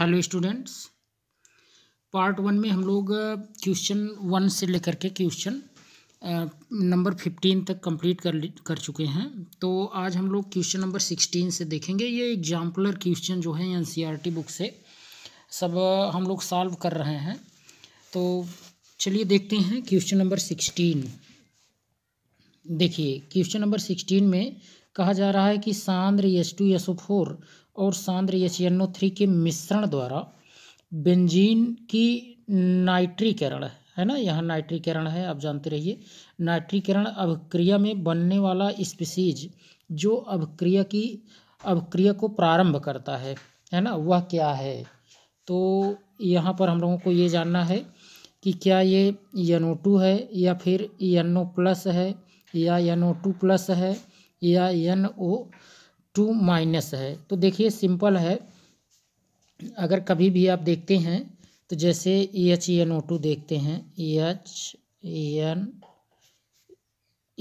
Hello students part one में हम लोग क्वेश्चन वन से लेकर के क्वेश्चन नंबर फिफ्टीन तक कंप्लीट कर कर चुके हैं तो आज हम लोग क्वेश्चन नंबर सिक्सटीन से देखेंगे ये एग्जाम्पलर क्वेश्चन जो है एन e बुक से सब हम लोग सॉल्व कर रहे हैं तो चलिए देखते हैं क्वेश्चन नंबर सिक्सटीन देखिए क्वेश्चन नंबर सिक्सटीन में कहा जा रहा है कि सान्द्र S two S O four और सांद्र एच एन ओ थ्री के मिश्रण द्वारा बेंजीन की नाइट्रीकरण है ना यहाँ नाइट्रीकरण है आप जानते रहिए नाइट्रीकरण अभिक्रिया में बनने वाला स्पीसीज जो अभिक्रिया की अभिक्रिया को प्रारंभ करता है है ना वह क्या है तो यहाँ पर हम लोगों को ये जानना है कि क्या ये एन ओ टू है या फिर एन ओ प्लस है या एन ओ टू प्लस है या एन ओ टू माइनस है तो देखिए सिंपल है अगर कभी भी आप देखते हैं तो जैसे E H E N O two देखते हैं E H E N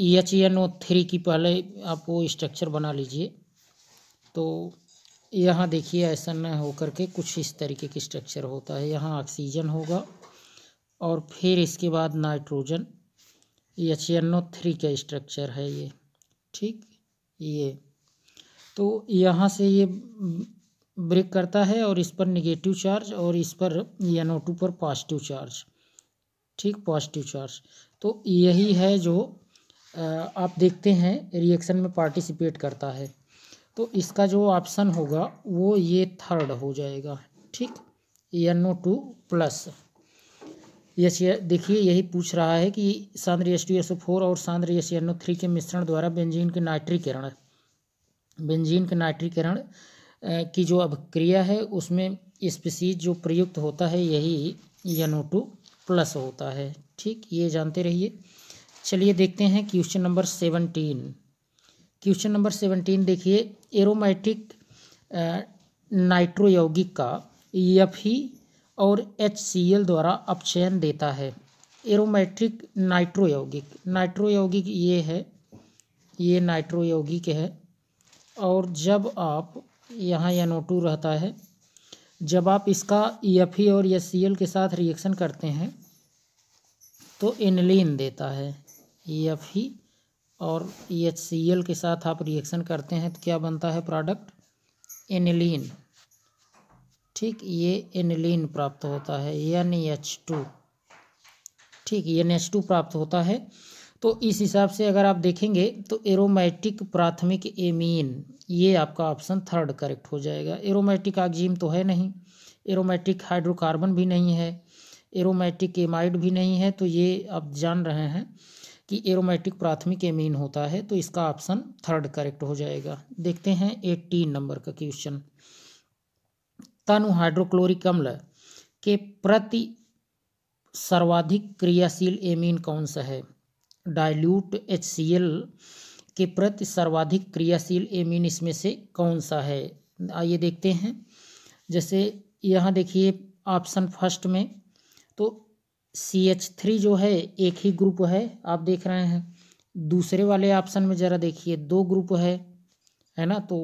E H E N O three की पहले आप वो स्ट्रक्चर बना लीजिए तो यहाँ देखिए ऐसा न हो करके कुछ इस तरीके की स्ट्रक्चर होता है यहाँ ऑक्सीजन होगा और फिर इसके बाद nitrogen E H N O three का स्ट्रक्चर है ये ठीक ये तो यहाँ से ये ब्रेक करता है और इस पर निगेटिव चार्ज और इस पर एन टू पर पॉजिटिव चार्ज ठीक पॉजिटिव चार्ज तो यही है जो आप देखते हैं रिएक्शन में पार्टिसिपेट करता है तो इसका जो ऑप्शन होगा वो ये थर्ड हो जाएगा ठीक N O two plus yes देखिए यही पूछ रहा है कि सांद्र S two S O four और सांद्र एस एन ओ थ्री के मिश्रण द्वारा बेंजीन के नाइट्रीकरण बेंजीन के नाइट्रीकरण की जो अभिक्रिया है उसमें स्पीसीज जो प्रयुक्त होता है यही यनो टू प्लस होता है ठीक ये जानते रहिए चलिए देखते हैं question number seventeen question number seventeen देखिए एरोमेटिक नाइट्रो यौगिक का एफ ही e और एच सी एल द्वारा अपचयन देता है एरोमेट्रिक नाइट्रो यौगिक नाइट्रो यौगिक ये है ये नाइट्रो यौगिक है और जब आप यहाँ एन ओ टू रहता है जब आप इसका ई एफ ई और एस सी एल के साथ रिएक्शन करते हैं तो एनलिन देता है ई एफ ई और ई एच सी एल के साथ आप रिएक्शन करते हैं तो क्या बनता है प्रोडक्ट एनिलीन ठीक ये एनिलीन प्राप्त होता है एन एच टू ठीक एन एच टू प्राप्त होता है तो इस हिसाब से अगर आप देखेंगे तो एरोमेटिक प्राथमिक एमीन ये आपका ऑप्शन थर्ड करेक्ट हो जाएगा एरोमेटिक आगजीम तो है नहीं एरोमेटिक हाइड्रोकार्बन भी नहीं है एरोमेटिक एमाइड भी नहीं है तो ये आप जान रहे हैं कि एरोमेटिक प्राथमिक एमीन होता है तो इसका ऑप्शन थर्ड करेक्ट हो जाएगा देखते हैं एटीन नंबर का क्वेश्चन तनु हाइड्रोक्लोरिक अम्ल के प्रति सर्वाधिक क्रियाशील एमीन कौन सा है डाइल्यूट एच के प्रति सर्वाधिक क्रियाशील एमीन इसमें से कौन सा है आइए देखते हैं जैसे यहाँ देखिए ऑप्शन फर्स्ट में तो सी एच थ्री जो है एक ही ग्रुप है आप देख रहे हैं दूसरे वाले ऑप्शन में ज़रा देखिए दो ग्रुप है है ना तो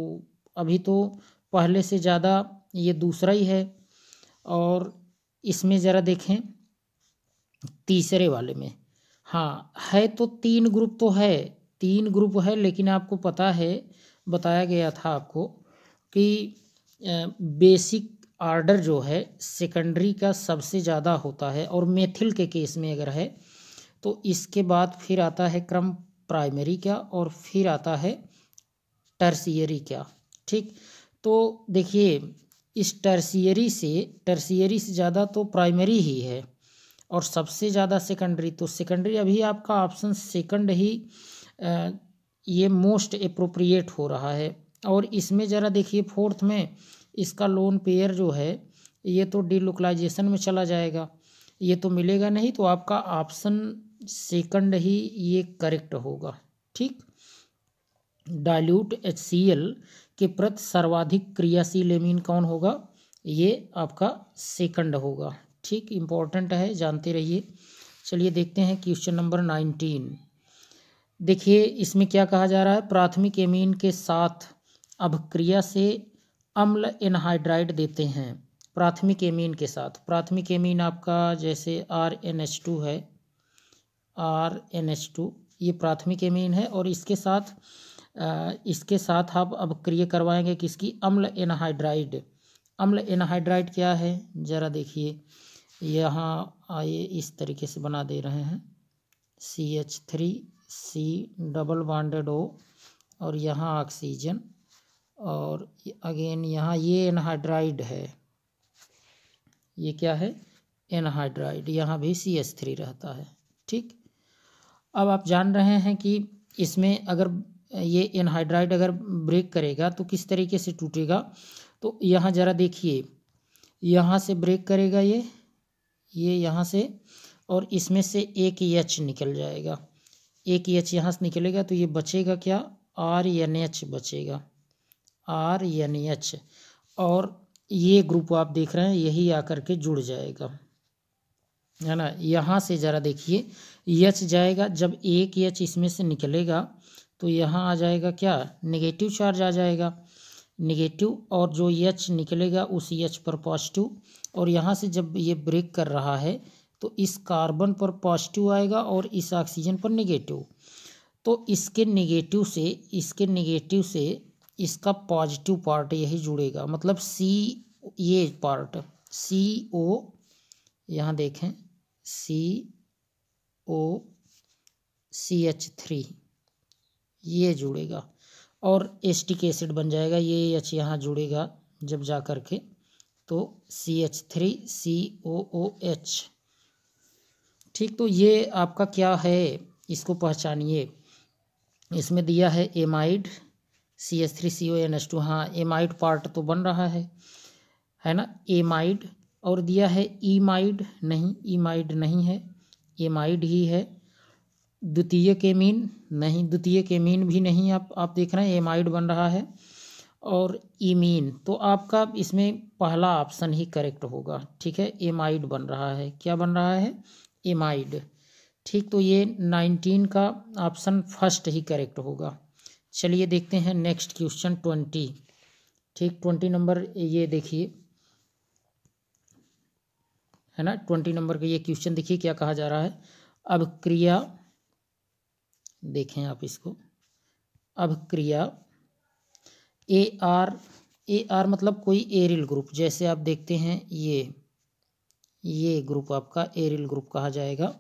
अभी तो पहले से ज़्यादा ये दूसरा ही है और इसमें ज़रा देखें तीसरे वाले में हाँ है तो तीन ग्रुप तो है तीन ग्रुप है लेकिन आपको पता है बताया गया था आपको कि बेसिक आर्डर जो है सेकेंडरी का सबसे ज़्यादा होता है और मेथिल के केस में अगर है तो इसके बाद फिर आता है क्रम प्राइमरी का और फिर आता है टर्सियरी का ठीक तो देखिए इस टर्सियरी से टर्सियरी से ज़्यादा तो प्राइमरी ही है और सबसे ज़्यादा सेकेंडरी तो सेकेंडरी अभी आपका ऑप्शन सेकंड ही ये मोस्ट अप्रोप्रिएट हो रहा है और इसमें ज़रा देखिए फोर्थ में इसका लोन पेयर जो है ये तो डिलोकलाइजेशन में चला जाएगा ये तो मिलेगा नहीं तो आपका ऑप्शन सेकंड ही ये करेक्ट होगा ठीक डाइल्यूट एच के प्रति सर्वाधिक क्रियाशील एमीन कौन होगा ये आपका सेकंड होगा ठीक इम्पोर्टेंट है जानते रहिए चलिए देखते हैं क्वेश्चन नंबर नाइनटीन देखिए इसमें क्या कहा जा रहा है प्राथमिक एमीन के साथ अभक्रिया से अम्ल एनहाइड्राइड देते हैं प्राथमिक एमीन के साथ प्राथमिक एमीन आपका जैसे आर एन एच टू है आर एन एच टू ये प्राथमिक एमीन है और इसके साथ इसके साथ आप अब क्रिय करवाएंगे किसकी अम्ल एनहाइड्राइड अम्ल एनहाइड्राइड क्या है ज़रा देखिए यहाँ आइए इस तरीके से बना दे रहे हैं C H three C double bonded O और यहाँ ऑक्सीजन और अगेन यहाँ ये एनहाइड्राइड है ये क्या है एनहाइड्राइड यहाँ भी सी एच थ्री रहता है ठीक अब आप जान रहे हैं कि इसमें अगर ये एनहाइड्राइड अगर ब्रेक करेगा तो किस तरीके से टूटेगा तो यहाँ ज़रा देखिए यहाँ से ब्रेक करेगा ये ये यहाँ से और इसमें से एक एच निकल जाएगा एक एच यहाँ से निकलेगा तो ये बचेगा क्या आर एन एच बचेगा आर एन एच और ये ग्रुप आप देख रहे हैं यही आकर के जुड़ जाएगा है ना यहाँ से ज़रा देखिए एच जाएगा जब एक एच इसमें से निकलेगा तो यहाँ आ जाएगा क्या नेगेटिव चार्ज आ जाएगा निगेटिव और जो यच निकलेगा उस यच पर पॉजिटिव और यहाँ से जब ये ब्रेक कर रहा है तो इस कार्बन पर पॉजिटिव आएगा और इस ऑक्सीजन पर निगेटिव तो इसके निगेटिव से इसके निगेटिव से इसका पॉजिटिव पार्ट यही जुड़ेगा मतलब सी ये पार्ट सी ओ यहाँ देखें सी ओ सी एच थ्री ये जुड़ेगा और एस्टिक एसिड बन जाएगा ये एच यहाँ जुड़ेगा जब जा कर के तो C H three C O O H ठीक तो ये आपका क्या है इसको पहचानिए इसमें दिया है amide C H three C O N H two हाँ एमाइड पार्ट तो बन रहा है है ना एमाइड और दिया है ईमाइड नहीं ईमाइड नहीं है एमाइड ही है द्वितीय के मीन नहीं द्वितीय के मीन भी नहीं आप आप देख रहे हैं एमाइड बन रहा है और इमीन तो आपका इसमें पहला ऑप्शन ही करेक्ट होगा ठीक है एमाइड बन रहा है क्या बन रहा है एमाइड ठीक तो ये नाइनटीन का ऑप्शन फर्स्ट ही करेक्ट होगा चलिए देखते हैं नेक्स्ट क्वेश्चन ट्वेंटी ठीक ट्वेंटी नंबर ये देखिए है ना ट्वेंटी नंबर का ये क्वेश्चन देखिए क्या कहा जा रहा है अब क्रिया देखें आप इसको अब क्रिया ए आर ए आर मतलब कोई एरिल ग्रुप जैसे आप देखते हैं ये ये ग्रुप आपका एरिल ग्रुप कहा जाएगा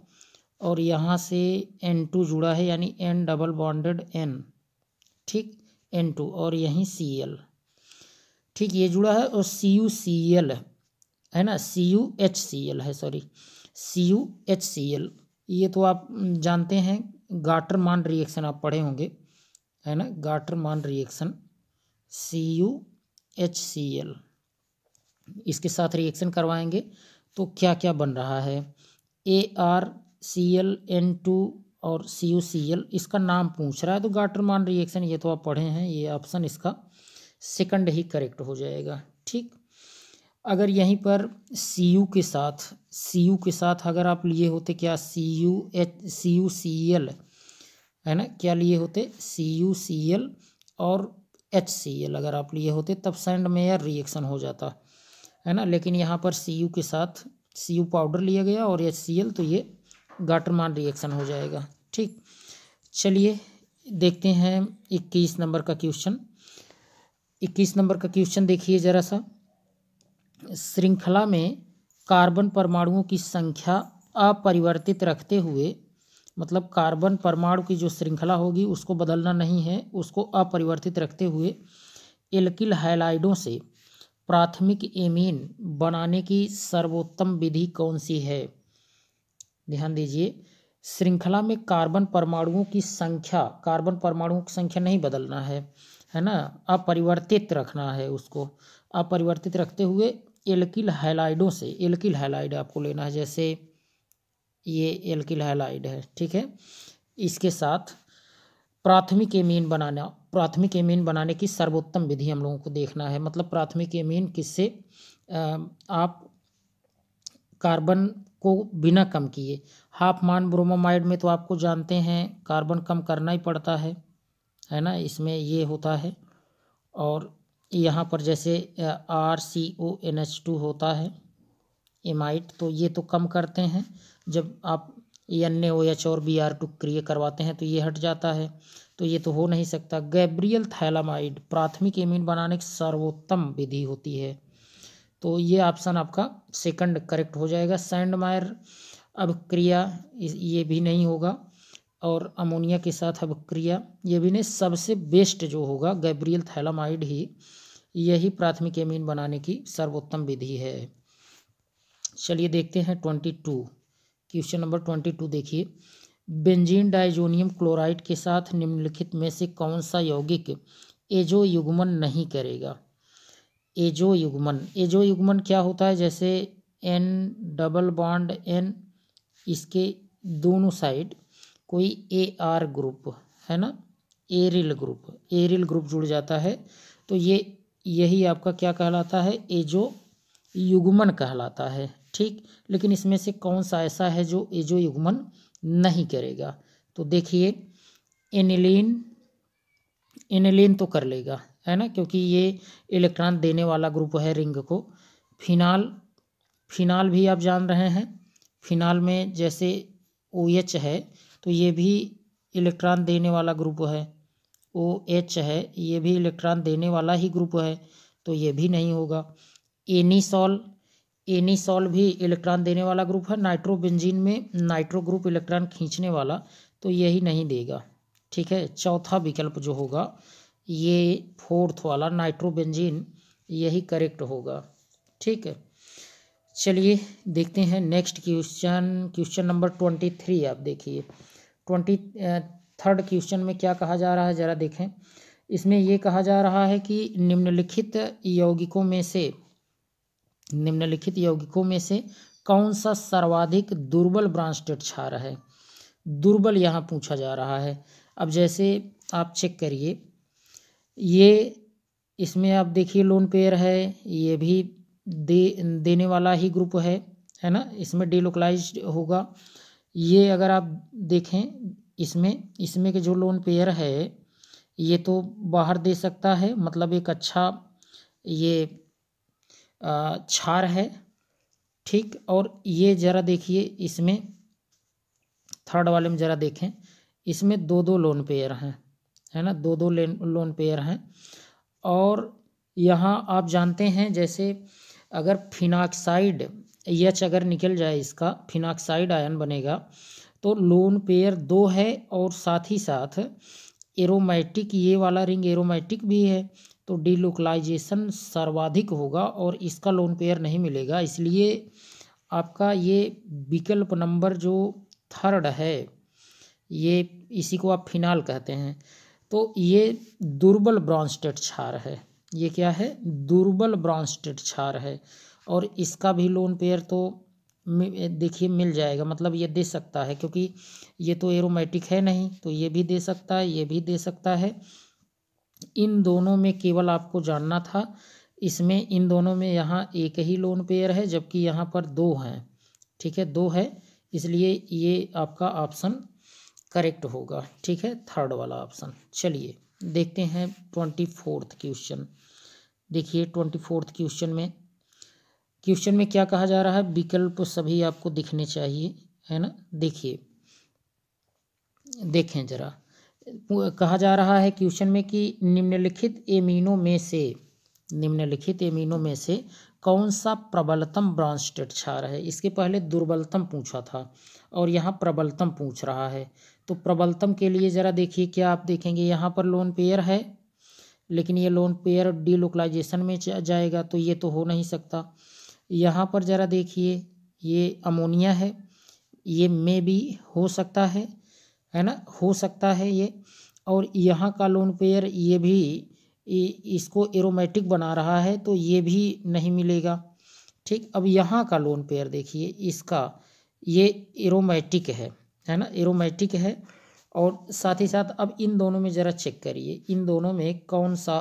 और यहाँ से एन टू जुड़ा है यानी एन डबल बॉन्डेड एन ठीक एन टू और यहीं सी एल ठीक ये जुड़ा है और सी यू सी एल है ना C U H C L है sorry C U H C L ये तो आप जानते हैं गाटर मान रिएक्शन आप पढ़े होंगे है ना Gattermann reaction C U H C L इसके साथ रिएक्शन करवाएंगे तो क्या क्या बन रहा है A R C L N two और सी यू सी एल इसका नाम पूछ रहा है तो गाटर मान रिएक्शन ये तो आप पढ़े हैं ये ऑप्शन इसका सेकंड ही करेक्ट हो जाएगा ठीक अगर यहीं पर सी यू के साथ सी यू के साथ अगर आप लिए होते क्या C U H C U C L है ना क्या लिए होते सी यू सी एल और एच सी एल अगर आप लिए होते तब सेंड में यार रिएक्शन हो जाता है ना लेकिन यहाँ पर सी यू के साथ सी यू पाउडर लिया गया और एच सी एल तो ये गाटरमान रिएक्शन हो जाएगा ठीक चलिए देखते हैं इक्कीस नंबर का क्वेश्चन इक्कीस नंबर का क्वेश्चन देखिए ज़रा सा श्रृंखला में कार्बन परमाणुओं की संख्या अपरिवर्तित रखते हुए मतलब कार्बन परमाणु की जो श्रृंखला होगी उसको बदलना नहीं है उसको अपरिवर्तित रखते हुए एल्किल हैलाइडों से प्राथमिक एमीन बनाने की सर्वोत्तम विधि कौन सी है ध्यान दीजिए श्रृंखला में कार्बन परमाणुओं की संख्या कार्बन परमाणुओं की संख्या नहीं बदलना है है ना अपरिवर्तित रखना है उसको अपरिवर्तित रखते हुए एल्किल हैलाइडों से एल्किल हैलाइड आपको लेना है जैसे ये एल्किल हैलाइड है ठीक है इसके साथ प्राथमिक एमीन बनाना प्राथमिक एमीन बनाने की सर्वोत्तम विधि हम लोगों को देखना है मतलब प्राथमिक एमीन किससे आप कार्बन को बिना कम किए हाफ मान ब्रोमोमाइड में तो आपको जानते हैं कार्बन कम करना ही पड़ता है है ना इसमें ये होता है और यहाँ पर जैसे R C O N H two होता है एमाइट तो ये तो कम करते हैं जब आप एन ए ओ एच और बी आर टू क्रिय करवाते हैं तो ये हट जाता है तो ये तो हो नहीं सकता गैब्रियल थैलामाइड प्राथमिक एमिन बनाने की सर्वोत्तम विधि होती है तो ये ऑप्शन आपका सेकंड करेक्ट हो जाएगा सैंड मायर अब क्रिया ये भी नहीं होगा और अमोनिया के साथ अब क्रिया ये भी नहीं सबसे बेस्ट जो होगा गैब्रियल थैलामाइड ही यही प्राथमिक एमीन बनाने की सर्वोत्तम विधि है चलिए देखते हैं twenty two question number twenty two देखिए बेंजीन डाइजोनियम क्लोराइड के साथ निम्नलिखित में से कौन सा यौगिक एजो युग्मन नहीं करेगा एजो युग्मन एजो युग्मन क्या होता है जैसे एन डबल बॉन्ड एन इसके दोनों साइड कोई ए आर ग्रुप है ना एरिल ग्रुप एरिल ग्रुप जुड़ जाता है तो ये यही आपका क्या कहलाता है एजो युगमन कहलाता है ठीक लेकिन इसमें से कौन सा ऐसा है जो एजो युग्मन नहीं करेगा तो देखिए एनिलीन एनिलीन तो कर लेगा है ना क्योंकि ये इलेक्ट्रॉन देने वाला ग्रुप है रिंग को फिनाल फिनाल भी आप जान रहे हैं फिनाल में जैसे ओ OH है तो ये भी इलेक्ट्रॉन देने वाला ग्रुप है ओ एच है ये भी इलेक्ट्रॉन देने वाला ही ग्रुप है तो ये भी नहीं होगा एनीसॉल एनीसॉल भी इलेक्ट्रॉन देने वाला ग्रुप है नाइट्रोबेंजीन में नाइट्रो ग्रुप इलेक्ट्रॉन खींचने वाला तो यही नहीं देगा ठीक है चौथा विकल्प जो होगा ये फोर्थ वाला नाइट्रोबेंजीन यही करेक्ट होगा ठीक है चलिए देखते हैं next question question number twenty three आप देखिए ट्वेंटी थर्ड क्वेश्चन में क्या कहा जा रहा है ज़रा देखें इसमें ये कहा जा रहा है कि निम्नलिखित यौगिकों में से निम्नलिखित यौगिकों में से कौन सा सर्वाधिक दुर्बल ब्रांस्टेड क्षार है दुर्बल यहाँ पूछा जा रहा है अब जैसे आप चेक करिए ये इसमें आप देखिए लोन पेयर है ये भी दे देने वाला ही ग्रुप है है ना इसमें डीलोकलाइज होगा ये अगर आप देखें इसमें इसमें के जो लोन पेयर है ये तो बाहर दे सकता है मतलब एक अच्छा ये क्षार है ठीक और ये ज़रा देखिए इसमें थर्ड वाले में ज़रा देखें इसमें दो दो लोन पेयर हैं है ना दो दो लेन लोन पेयर हैं और यहाँ आप जानते हैं जैसे अगर फिनाक्साइड एच अगर निकल जाए इसका फिनाक्साइड आयन बनेगा तो लोन पेयर दो है और साथ ही साथ एरोमेटिक ये वाला रिंग एरोमेटिक भी है तो डीलोकलाइजेशन सर्वाधिक होगा और इसका लोन पेयर नहीं मिलेगा इसलिए आपका ये विकल्प नंबर जो थर्ड है ये इसी को आप फिनाल कहते हैं तो ये दुर्बल ब्रॉन्स्टेड क्षार है ये क्या है दुर्बल ब्रॉन्स्टेड क्षार है और इसका भी लोन पेयर तो देखिए मिल जाएगा मतलब ये दे सकता है क्योंकि ये तो एरोमेटिक है नहीं तो ये भी दे सकता है ये भी दे सकता है इन दोनों में केवल आपको जानना था इसमें इन दोनों में यहाँ एक ही लोन पेयर है जबकि यहाँ पर दो हैं ठीक है दो है इसलिए ये आपका ऑप्शन करेक्ट होगा ठीक है थर्ड वाला ऑप्शन चलिए देखते हैं ट्वेंटी फोर्थ क्वेश्चन देखिए ट्वेंटी फोर्थ क्वेश्चन में क्वेश्चन में क्या कहा जा रहा है विकल्प सभी आपको दिखने चाहिए है ना देखिए देखें जरा कहा जा रहा है क्वेश्चन में कि निम्नलिखित एमिनो में से निम्नलिखित एमिनो में से कौन सा प्रबलतम ब्रॉन्स्टेट क्षार है इसके पहले दुर्बलतम पूछा था और यहाँ प्रबलतम पूछ रहा है तो प्रबलतम के लिए ज़रा देखिए क्या आप देखेंगे यहाँ पर लोन पेयर है लेकिन ये लोन पेयर डीलोकलाइजेशन में जाएगा तो ये तो हो नहीं सकता यहाँ पर ज़रा देखिए ये अमोनिया है ये मे भी हो सकता है है ना हो सकता है ये और यहाँ का लोन पेयर ये भी इसको एरोमेटिक बना रहा है तो ये भी नहीं मिलेगा ठीक अब यहाँ का लोन पेयर देखिए इसका ये एरोमेटिक है है ना एरोमेटिक है और साथ ही साथ अब इन दोनों में ज़रा चेक करिए इन दोनों में कौन सा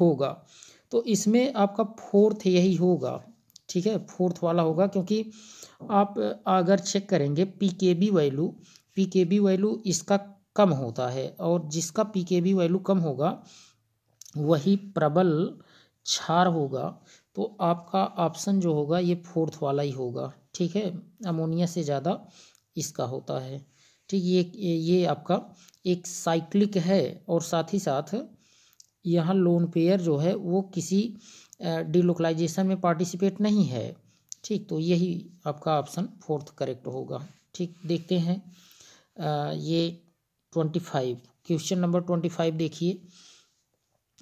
होगा तो इसमें आपका फोर्थ यही होगा ठीक है फोर्थ वाला होगा क्योंकि आप अगर चेक करेंगे P K B value P K B value इसका कम होता है और जिसका पी के बी वैल्यू कम होगा वही प्रबल क्षार होगा तो आपका ऑप्शन जो होगा ये फोर्थ वाला ही होगा ठीक है अमोनिया से ज़्यादा इसका होता है ठीक ये ये आपका एक साइक्लिक है और साथ ही साथ यहाँ लोन पेयर जो है वो किसी डिलोकलाइजेशन में पार्टिसिपेट नहीं है ठीक तो यही आपका ऑप्शन फोर्थ करेक्ट होगा ठीक देखते हैं आ, ये twenty five question number twenty five देखिए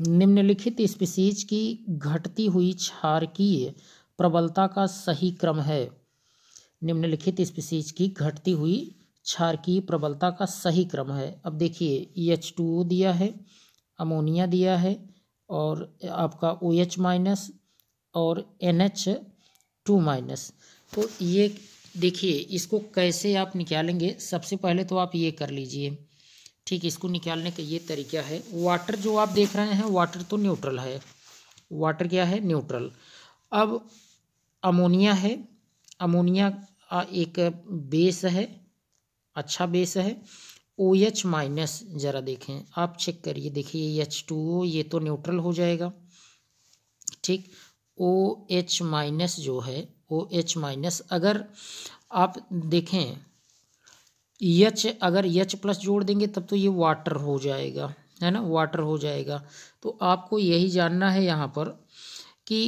निम्नलिखित स्पीसीज की घटती हुई क्षारकीय प्रबलता का सही क्रम है निम्नलिखित स्पीसीज की घटती हुई क्षारकीय प्रबलता का सही क्रम है अब देखिए एच टू दिया है अमोनिया दिया है और आपका ओ एच माइनस और एन एच टू माइनस तो ये देखिए इसको कैसे आप निकालेंगे सबसे पहले तो आप ये कर लीजिए ठीक इसको निकालने का ये तरीका है वाटर जो आप देख रहे हैं वाटर तो न्यूट्रल है वाटर क्या है न्यूट्रल अब अमोनिया है अमोनिया एक बेस है अच्छा बेस है ओ एच माइनस ज़रा देखें आप चेक करिए देखिए ये एच टू ओ ये तो न्यूट्रल हो जाएगा ठीक ओ एच माइनस जो है ओ एच माइनस अगर आप देखें एच अगर एच प्लस जोड़ देंगे तब तो ये वाटर हो जाएगा है ना वाटर हो जाएगा तो आपको यही जानना है यहाँ पर कि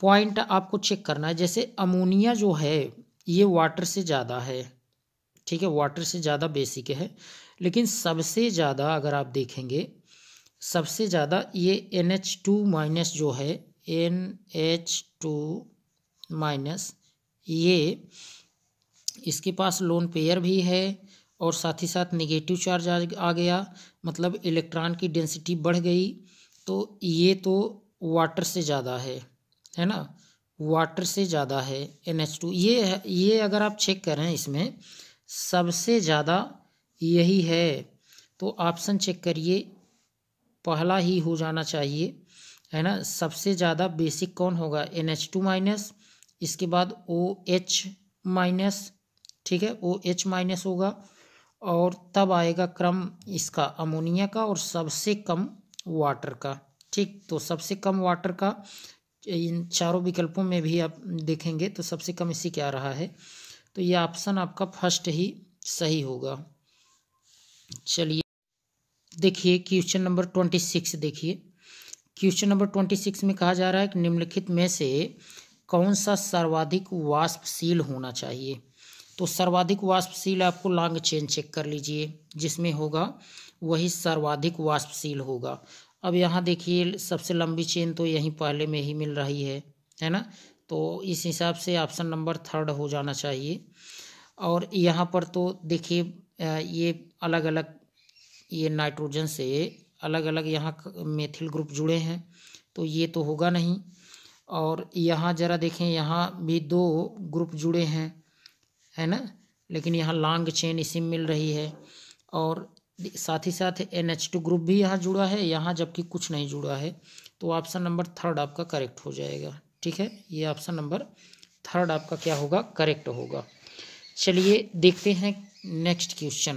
पॉइंट आपको चेक करना है जैसे अमोनिया जो है ये वाटर से ज़्यादा है ठीक है वाटर से ज़्यादा बेसिक है लेकिन सबसे ज़्यादा अगर आप देखेंगे सबसे ज़्यादा ये एन एच टू माइनस जो है एन एच टू माइनस ये इसके पास लोन पेयर भी है और साथ ही साथ निगेटिव चार्ज आ गया मतलब इलेक्ट्रॉन की डेंसिटी बढ़ गई तो ये तो वाटर से ज़्यादा है है ना वाटर से ज़्यादा है एन एच टू ये ये अगर आप चेक करें इसमें सबसे ज़्यादा यही है तो ऑप्शन चेक करिए पहला ही हो जाना चाहिए है ना सबसे ज़्यादा बेसिक कौन होगा एन एच टू माइनस इसके बाद ओ एच माइनस ठीक है ओ एच माइनस होगा और तब आएगा क्रम इसका अमोनिया का और सबसे कम वाटर का ठीक तो सबसे कम वाटर का इन चारों विकल्पों में भी आप देखेंगे तो सबसे कम इसी क्या रहा है तो ये ऑप्शन आपका फर्स्ट ही सही होगा चलिए देखिए क्वेश्चन नंबर ट्वेंटी सिक्स देखिए क्वेश्चन नंबर ट्वेंटी सिक्स में कहा जा रहा है कि निम्नलिखित में से कौन सा सर्वाधिक वाष्पशील होना चाहिए तो सर्वाधिक वाष्पशील आपको लॉन्ग चेन चेक कर लीजिए जिसमें होगा वही सर्वाधिक वाष्पशील होगा अब यहाँ देखिए सबसे लंबी चेन तो यहीं पहले में ही मिल रही है है ना तो इस हिसाब से ऑप्शन नंबर थर्ड हो जाना चाहिए और यहाँ पर तो देखिए ये अलग अलग ये नाइट्रोजन से अलग अलग यहाँ मेथिल ग्रुप जुड़े हैं तो ये तो होगा नहीं और यहाँ ज़रा देखें यहाँ भी दो ग्रुप जुड़े हैं है ना लेकिन यहाँ लॉन्ग चेन इसी मिल रही है और साथ ही साथ एन एच टू ग्रुप भी यहाँ जुड़ा है यहाँ जबकि कुछ नहीं जुड़ा है तो ऑप्शन नंबर थर्ड आपका करेक्ट हो जाएगा ठीक है ये ऑप्शन नंबर थर्ड आपका क्या होगा करेक्ट होगा चलिए देखते हैं नेक्स्ट क्वेश्चन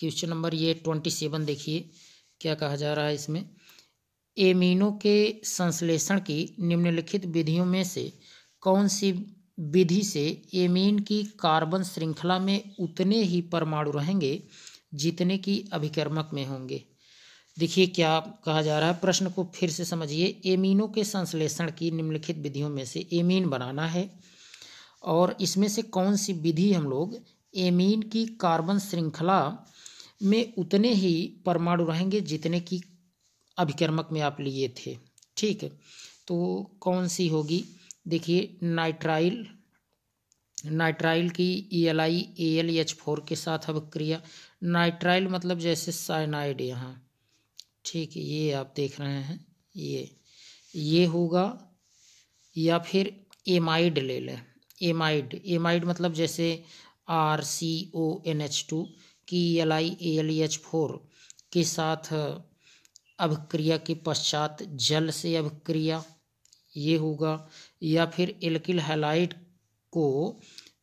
क्वेश्चन नंबर ये ट्वेंटी सेवन देखिए क्या कहा जा रहा है इसमें एमिनो के संश्लेषण की निम्नलिखित विधियों में से कौन सी विधि से एमीन की कार्बन श्रृंखला में उतने ही परमाणु रहेंगे जितने की अभिकर्मक में होंगे देखिए क्या कहा जा रहा है प्रश्न को फिर से समझिए एमिनो के संश्लेषण की निम्नलिखित विधियों में से एमीन बनाना है और इसमें से कौन सी विधि हम लोग एमीन की कार्बन श्रृंखला में उतने ही परमाणु रहेंगे जितने की अभिक्रमक में आप लिए थे ठीक है तो कौन सी होगी देखिए नाइट्राइल नाइट्राइल की E L I A L H four के साथ अब क्रिया नाइट्राइल मतलब जैसे साइनाइड यहाँ ठीक ये आप देख रहे हैं ये ये होगा या फिर एमाइड ले लें एमाइड एमाइड मतलब जैसे R C O N H two की L I A L H four के साथ अभिक्रिया के पश्चात जल से अभिक्रिया ये होगा या फिर एल्किल हैलाइड को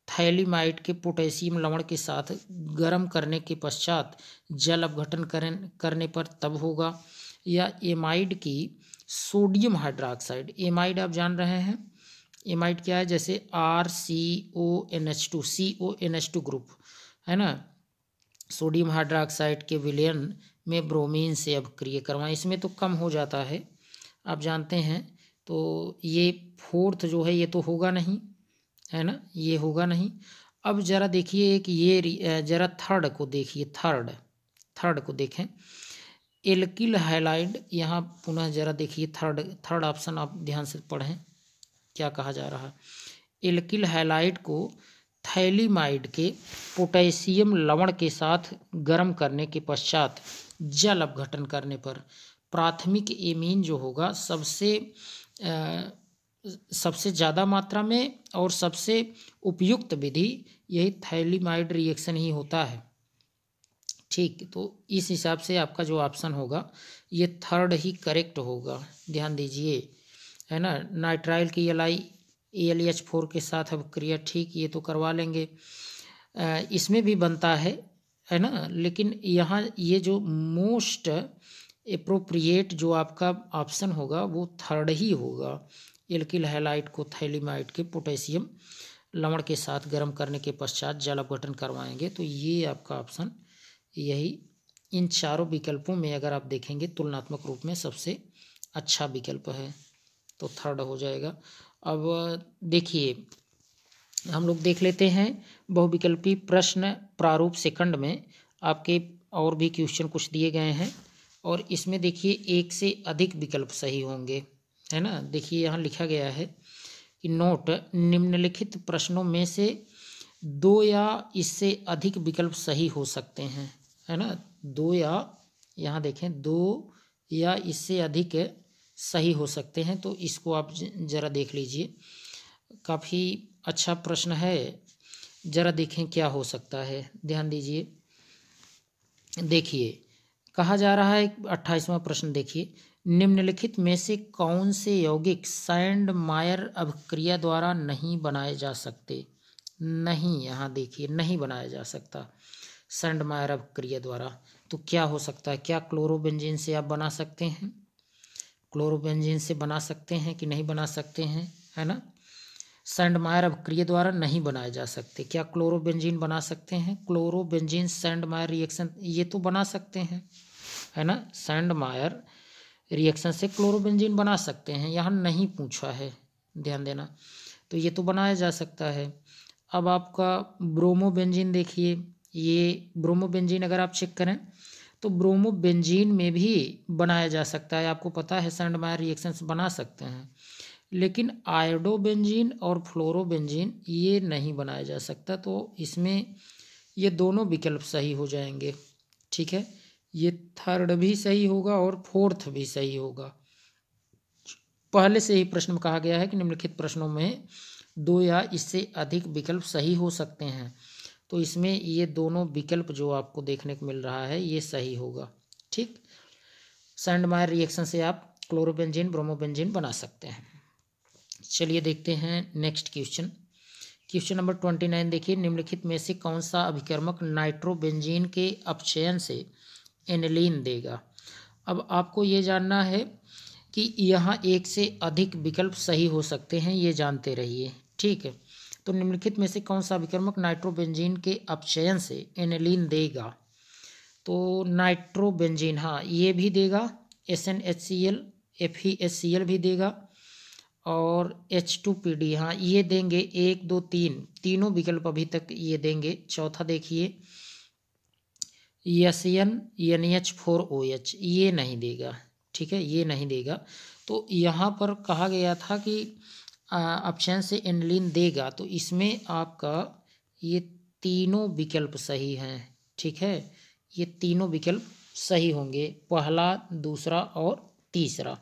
थैलीमाइट के पोटेशियम लवण के साथ गर्म करने के पश्चात जल अपघटन करने पर तब होगा या एमाइड की सोडियम हाइड्रोक्साइड एमाइड आप जान रहे हैं एमाइड क्या है जैसे R C O N H two C O N H two group है ना सोडियम हाइड्रोक्साइड के विलयन में ब्रोमीन से अब क्रिय करवाएं इसमें तो कम हो जाता है आप जानते हैं तो ये फोर्थ जो है ये तो होगा नहीं है ना ये होगा नहीं अब ज़रा देखिए एक ये ज़रा थर्ड को देखिए थर्ड थर्ड को देखें एल्किल हाइलाइड यहाँ पुनः ज़रा देखिए थर्ड थर्ड ऑप्शन आप ध्यान से पढ़ें क्या कहा जा रहा है एल्किल हाइलाइड को थैलीमाइड के पोटेशियम लवण के साथ गर्म करने के पश्चात जल अपघटन करने पर प्राथमिक एमीन जो होगा सबसे आ, सबसे ज़्यादा मात्रा में और सबसे उपयुक्त विधि यही थैलीमाइड रिएक्शन ही होता है ठीक तो इस हिसाब से आपका जो ऑप्शन होगा ये थर्ड ही करेक्ट होगा ध्यान दीजिए है ना नाइट्राइल की L I L H four के साथ अब क्रिया ठीक ये तो करवा लेंगे इसमें भी बनता है है ना लेकिन यहाँ ये जो मोस्ट अप्रोप्रिएट जो आपका ऑप्शन होगा वो थर्ड ही होगा एल्किल हैलाइट को थैलीमाइट के पोटेशियम लवण के साथ गर्म करने के पश्चात जल अपघटन करवाएंगे तो ये आपका ऑप्शन यही इन चारों विकल्पों में अगर आप देखेंगे तुलनात्मक रूप में सबसे अच्छा विकल्प है तो थर्ड हो जाएगा अब देखिए हम लोग देख लेते हैं बहुविकल्पी प्रश्न प्रारूप सेकंड में आपके और भी क्वेश्चन कुछ दिए गए हैं और इसमें देखिए एक से अधिक विकल्प सही होंगे है ना देखिए यहाँ लिखा गया है कि नोट निम्नलिखित प्रश्नों में से दो या इससे अधिक विकल्प सही हो सकते हैं है ना दो या यहाँ देखें दो या इससे अधिक सही हो सकते हैं तो इसको आप ज़रा देख लीजिए काफ़ी अच्छा प्रश्न है ज़रा देखें क्या हो सकता है ध्यान दीजिए देखिए कहा जा रहा है अट्ठाईसवां प्रश्न देखिए निम्नलिखित में से कौन से यौगिक सैंड मायर अभिक्रिया द्वारा नहीं बनाए जा सकते नहीं यहाँ देखिए नहीं बनाया जा सकता सैंड मायर अभिक्रिया द्वारा तो क्या हो सकता है क्या क्लोरोबेंजीन से आप बना सकते हैं क्लोरोबेंजीन से बना सकते हैं कि नहीं बना सकते हैं है ना सैंड मायर अभिक्रिया द्वारा नहीं बनाए जा सकते क्या क्लोरोबेंजीन बना सकते हैं क्लोरोबेंजीन सैंड मायर रिएक्शन ये तो बना सकते हैं है ना सैंड मायर रिएक्शन से क्लोरोबेंजीन बना सकते हैं यहाँ नहीं पूछा है ध्यान देना तो ये तो बनाया जा सकता है अब आपका ब्रोमोबेंजीन देखिए ये ब्रोमोबेंजीन अगर आप चेक करें तो ब्रोमोबेंजीन में भी बनाया जा सकता है आपको पता है सैंड मायर रिएक्शंस बना सकते हैं लेकिन आयोडोबेंजीन और फ्लोरोबेंजीन ये नहीं बनाया जा सकता तो इसमें ये दोनों विकल्प सही हो जाएंगे ठीक है ये थर्ड भी सही होगा और फोर्थ भी सही होगा पहले से ही प्रश्न में कहा गया है कि निम्नलिखित प्रश्नों में दो या इससे अधिक विकल्प सही हो सकते हैं तो इसमें ये दोनों विकल्प जो आपको देखने को मिल रहा है ये सही होगा ठीक सैंड मायर रिएक्शन से आप क्लोरोबेंजीन ब्रोमोबेंजीन बना सकते हैं चलिए देखते हैं next question question number twenty nine देखिए निम्नलिखित में से कौन सा अभिकर्मक नाइट्रोबेंजीन के अपचयन से एनलिन देगा अब आपको ये जानना है कि यहाँ एक से अधिक विकल्प सही हो सकते हैं ये जानते रहिए ठीक है तो निम्नलिखित में से कौन सा विक्रमक नाइट्रोबेंजीन के अपचयन से एनलिन देगा तो नाइट्रोबेंजीन हाँ ये भी देगा S N H C L F E H C L भी देगा और एच टू पी डी हाँ ये देंगे एक दो तीन तीनों विकल्प अभी तक ये देंगे चौथा देखिए S N N H four O H ये नहीं देगा ठीक है ये नहीं देगा तो यहाँ पर कहा गया था कि ऑप्शन से एनलिन देगा तो इसमें आपका ये तीनों विकल्प सही हैं ठीक है ये तीनों विकल्प सही होंगे पहला दूसरा और तीसरा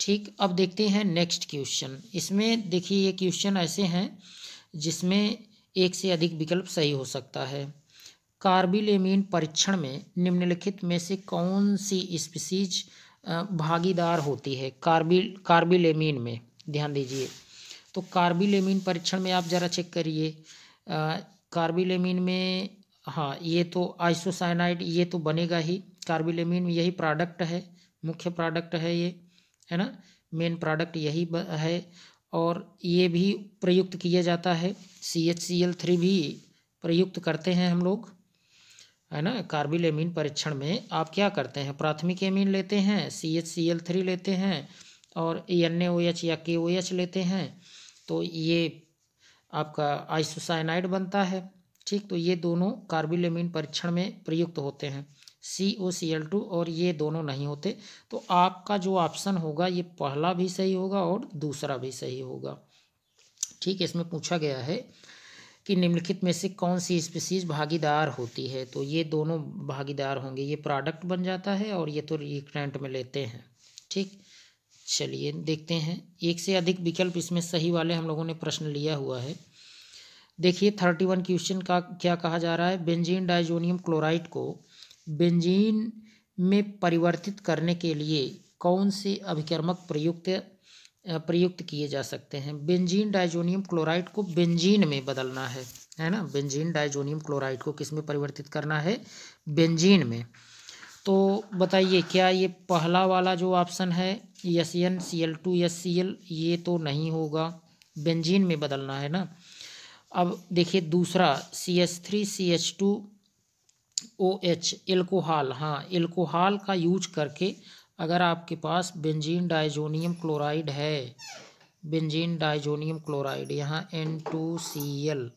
ठीक अब देखते हैं नेक्स्ट क्वेश्चन इसमें देखिए ये क्वेश्चन ऐसे हैं जिसमें एक से अधिक विकल्प सही हो सकता है कार्बिलेमिन परीक्षण में निम्नलिखित में से कौन सी स्पीसीज भागीदार होती है कार्बिल कार्बिलेमिन में ध्यान दीजिए तो कार्बिलेमिन परीक्षण में आप ज़रा चेक करिए कार्बिलेमिन में हाँ ये तो आइसोसाइनाइड ये तो बनेगा ही कार्बिलेमिन यही प्रोडक्ट है मुख्य प्रोडक्ट है ये है ना मेन प्रोडक्ट यही है और ये भी प्रयुक्त किया जाता है C H C L three भी प्रयुक्त करते हैं हम लोग है ना कार्बिल एमिन परीक्षण में आप क्या करते हैं प्राथमिक एमिन लेते हैं C H C L three लेते हैं और ए एन ओ एच या के ओ एच लेते हैं तो ये आपका आइसोसाइनाइड बनता है ठीक तो ये दोनों कार्बिल एमिन परीक्षण में प्रयुक्त होते हैं सी ओ सी एल टू और ये दोनों नहीं होते तो आपका जो ऑप्शन होगा ये पहला भी सही होगा और दूसरा भी सही होगा ठीक है इसमें पूछा गया है कि निम्नलिखित में से कौन सी स्पीसीज भागीदार होती है तो ये दोनों भागीदार होंगे ये प्रोडक्ट बन जाता है और ये तो रिक्रेंट में लेते हैं ठीक चलिए देखते हैं एक से अधिक विकल्प इसमें सही वाले हम लोगों ने प्रश्न लिया हुआ है देखिए थर्टी वन क्वेश्चन का क्या कहा जा रहा है बेंजीन डाइजोनियम क्लोराइड को बेंजीन में परिवर्तित करने के लिए कौन से अभिक्रमक प्रयुक्त प्रयुक्त किए जा सकते हैं बेंजीन डाइजोनियम क्लोराइड को बेंजीन में बदलना है है ना बेंजीन डाइजोनियम क्लोराइड को किस में परिवर्तित करना है बेंजीन में तो बताइए क्या ये पहला वाला जो ऑप्शन है S N C L two S C L ये तो नहीं होगा बेंजीन में बदलना है ना अब देखिए दूसरा C S three C H two O H alcohol हाँ एल्कोहल का यूज करके अगर आपके पास बेंजीन डाइजोनियम क्लोराइड है बेंजीन डाइजोनियम क्लोराइड यहाँ N two C L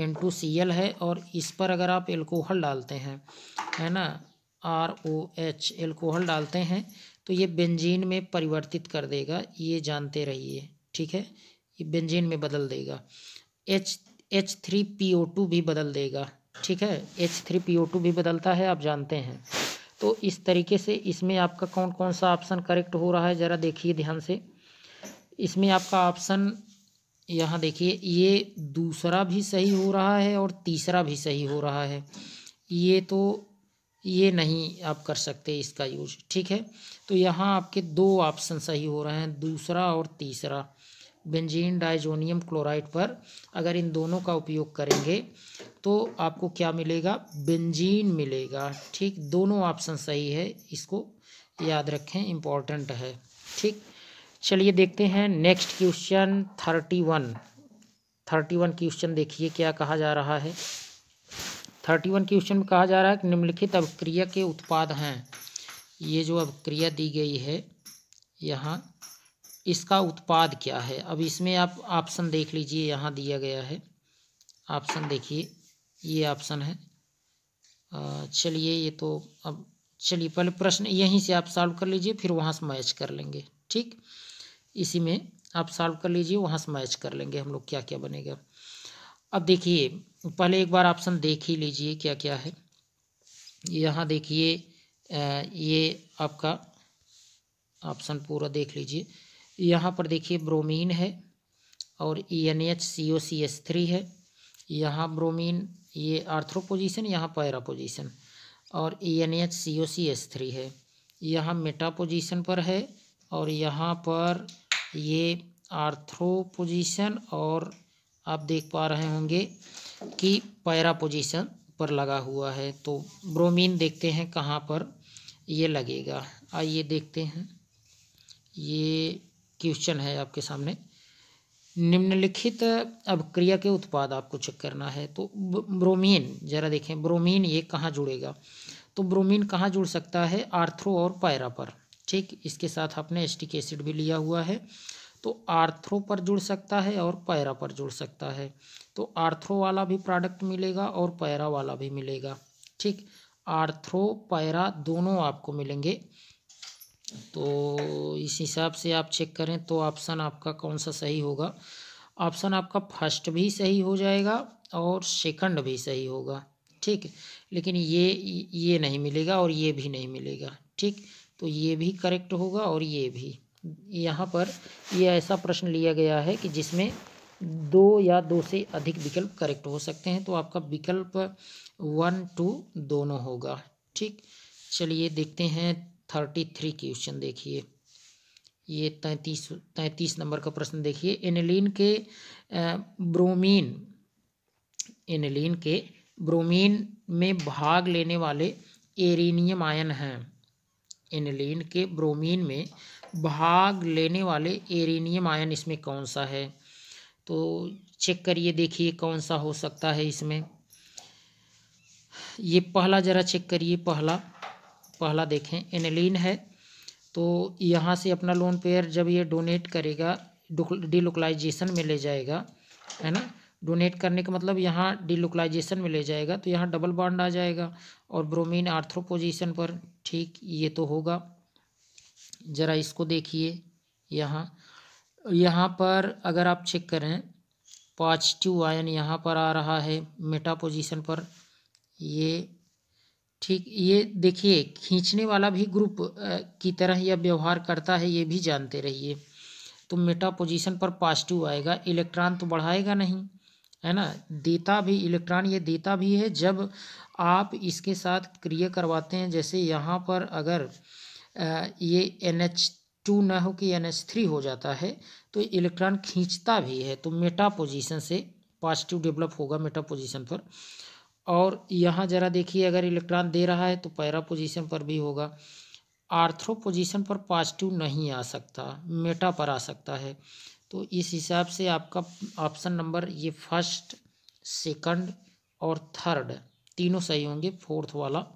N two C L है और इस पर अगर आप एल्कोहल डालते हैं है ना आर ओ एच एल्कोहल डालते हैं तो ये बेंजीन में परिवर्तित कर देगा ये जानते रहिए ठीक है ये बेंजीन में बदल देगा H H three P O two भी बदल देगा ठीक है H three P O two भी बदलता है आप जानते हैं तो इस तरीके से इसमें आपका कौन कौन सा ऑप्शन करेक्ट हो रहा है ज़रा देखिए ध्यान से इसमें आपका ऑप्शन यहाँ देखिए ये दूसरा भी सही हो रहा है और तीसरा भी सही हो रहा है ये तो ये नहीं आप कर सकते इसका यूज ठीक है तो यहाँ आपके दो ऑप्शन सही हो रहे हैं दूसरा और तीसरा बेंजीन डाइजोनियम क्लोराइड पर अगर इन दोनों का उपयोग करेंगे तो आपको क्या मिलेगा बेंजीन मिलेगा ठीक दोनों ऑप्शन सही है इसको याद रखें इम्पॉर्टेंट है ठीक चलिए देखते हैं next question thirty one thirty one question देखिए क्या कहा जा रहा है थर्टी वन क्वेश्चन में कहा जा रहा है कि निम्नलिखित अभिक्रिया के उत्पाद हैं ये जो अभिक्रिया दी गई है यहाँ इसका उत्पाद क्या है अब इसमें आप ऑप्शन देख लीजिए यहाँ दिया गया है ऑप्शन देखिए ये ऑप्शन है चलिए ये तो अब चलिए पहले प्रश्न यहीं से आप सॉल्व कर लीजिए फिर वहाँ से मैच कर लेंगे ठीक इसी में आप सॉल्व कर लीजिए वहाँ से मैच कर लेंगे हम लोग क्या क्या बनेगा अब देखिए पहले एक बार ऑप्शन देख ही लीजिए क्या क्या है यहाँ देखिए ये आपका ऑप्शन पूरा देख लीजिए यहाँ पर देखिए ब्रोमीन है और E N H C O C S three है यहाँ ब्रोमीन ये आर्थ्रो यहाँ पैरा पोजिशन और E N H C O C S three है यहाँ मेटा पोजिशन पर है और यहाँ पर ये आर्थ्रो और आप देख पा रहे होंगे कि पैरा पोजिशन पर लगा हुआ है तो ब्रोमीन देखते हैं कहाँ पर ये लगेगा आइए देखते हैं ये क्वेश्चन है आपके सामने निम्नलिखित अब क्रिया के उत्पाद आपको चेक करना है तो ब्रोमीन जरा देखें ब्रोमीन ये कहाँ जुड़ेगा तो ब्रोमीन कहाँ जुड़ सकता है आर्थ्रो और पायरा पर ठीक इसके साथ आपने एस्टिक एसिड भी लिया हुआ है तो आर्थ्रो पर जुड़ सकता है और पायरा पर जुड़ सकता है तो आर्थ्रो वाला भी प्रोडक्ट मिलेगा और पायरा वाला भी मिलेगा ठीक आर्थ्रो पायरा दोनों आपको मिलेंगे तो इस हिसाब से आप चेक करें तो ऑप्शन आपका कौन सा सही होगा ऑप्शन आपका फर्स्ट भी सही हो जाएगा और सेकंड भी सही होगा ठीक लेकिन ये ये नहीं मिलेगा और ये भी नहीं मिलेगा ठीक तो ये भी करेक्ट होगा और ये भी यहाँ पर ये ऐसा प्रश्न लिया गया है कि जिसमें दो या दो से अधिक विकल्प करेक्ट हो सकते हैं तो आपका विकल्प वन टू दोनों होगा ठीक चलिए देखते हैं थर्टी थ्री क्वेश्चन देखिए ये तैंतीस तैंतीस नंबर का प्रश्न देखिए एनिलीन के ब्रोमीन एनिलीन के ब्रोमीन में भाग लेने वाले एरिनियम आयन हैं एनिलीन के ब्रोमीन में भाग लेने वाले एरिनियम आयन इसमें कौन सा है तो चेक करिए देखिए कौन सा हो सकता है इसमें ये पहला ज़रा चेक करिए पहला पहला देखें एनलिन है तो यहाँ से अपना लोन पेयर जब ये डोनेट करेगा डिलोकलाइजेशन में ले जाएगा है ना डोनेट करने का मतलब यहाँ डिलोकलाइजेशन में ले जाएगा तो यहाँ डबल बॉन्ड आ जाएगा और ब्रोमीन आर्थ्रो पर ठीक ये तो होगा ज़रा इसको देखिए यहाँ यहाँ पर अगर आप चेक करें पॉजिटिव आयन यहाँ पर आ रहा है मेटा पोजिशन पर ये ठीक ये देखिए खींचने वाला भी ग्रुप की तरह यह व्यवहार करता है ये भी जानते रहिए तो मेटा पोजीशन पर पॉजिटिव आएगा इलेक्ट्रॉन तो बढ़ाएगा नहीं है ना देता भी इलेक्ट्रॉन ये देता भी है जब आप इसके साथ क्रिया करवाते हैं जैसे यहाँ पर अगर ये एन एच टू ना हो कि एन एच थ्री हो जाता है तो इलेक्ट्रॉन खींचता भी है तो मेटा पोजीशन से पॉजिटिव डेवलप होगा मेटा पोजीशन पर और यहाँ ज़रा देखिए अगर इलेक्ट्रॉन दे रहा है तो पैरा पोजीशन पर भी होगा आर्थ्रो पोजीशन पर पॉजिटिव नहीं आ सकता मेटा पर आ सकता है तो इस हिसाब से आपका ऑप्शन नंबर ये फर्स्ट सेकंड और थर्ड तीनों सही होंगे फोर्थ वाला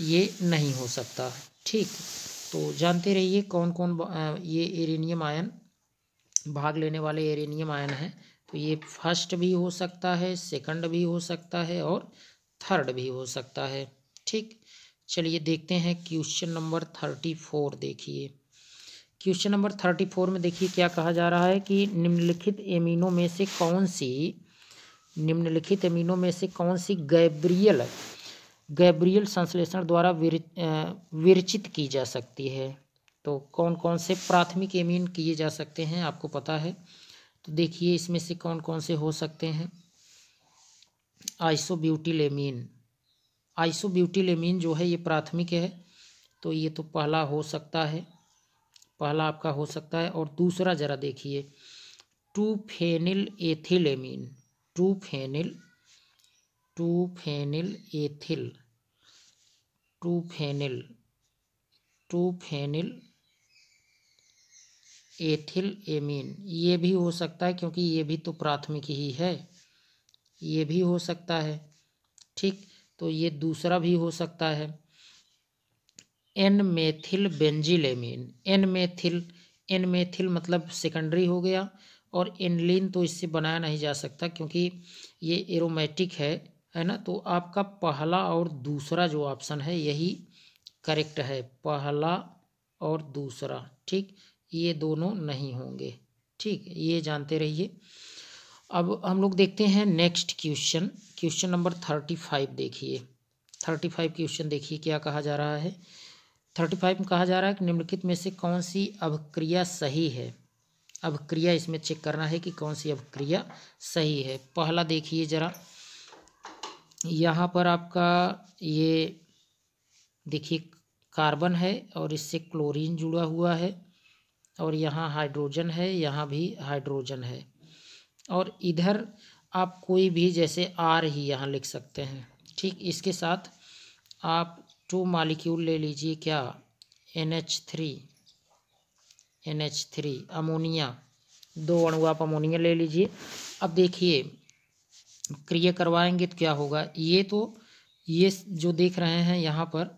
ये नहीं हो सकता ठीक तो जानते रहिए कौन कौन ये एरेनियम आयन भाग लेने वाले एरेनियम आयन हैं तो ये फर्स्ट भी हो सकता है सेकंड भी हो सकता है और थर्ड भी हो सकता है ठीक चलिए देखते हैं क्वेश्चन नंबर थर्टी फोर देखिए क्वेश्चन नंबर थर्टी फोर में देखिए क्या कहा जा रहा है कि निम्नलिखित एमिनो में से कौन सी निम्नलिखित एमिनो में से कौन सी गैब्रियल गैब्रियल संश्लेषण द्वारा विरचित की जा सकती है तो कौन कौन से प्राथमिक एमिन किए जा सकते हैं आपको पता है तो देखिए इसमें से कौन कौन से हो सकते हैं आइसो ब्यूटिलेमीन आइसो ब्यूटिलेमीन जो है ये प्राथमिक है तो ये तो पहला हो सकता है पहला आपका हो सकता है और दूसरा जरा देखिए two phenyl ethylamine two phenyl two phenyl ethyl two phenyl two phenyl ethyl amine ये भी हो सकता है क्योंकि ये भी तो प्राथमिक ही है ये भी हो सकता है ठीक तो ये दूसरा भी हो सकता है N methyl benzyl amine N methyl N methyl मतलब सेकेंडरी हो गया और एनलिन तो इससे बनाया नहीं जा सकता क्योंकि ये एरोमेटिक है है ना तो आपका पहला और दूसरा जो ऑप्शन है यही करेक्ट है पहला और दूसरा ठीक ये दोनों नहीं होंगे ठीक ये जानते रहिए अब हम लोग देखते हैं next question question number thirty five देखिए थर्टी फाइव क्वेश्चन देखिए क्या कहा जा रहा है थर्टी फाइव में कहा जा रहा है कि निम्नलिखित में से कौन सी अभिक्रिया सही है अभिक्रिया इसमें चेक करना है कि कौन सी अभिक्रिया सही है पहला देखिए जरा यहाँ पर आपका ये देखिए कार्बन है और इससे क्लोरीन जुड़ा हुआ है और यहाँ हाइड्रोजन है यहाँ भी हाइड्रोजन है और इधर आप कोई भी जैसे आर ही यहाँ लिख सकते हैं ठीक इसके साथ आप टू मालिक्यूल ले लीजिए क्या N H three N H three ammonia दो अणु आप अमोनिया ले लीजिए अब देखिए क्रिया करवाएंगे तो क्या होगा ये तो ये जो देख रहे हैं यहाँ पर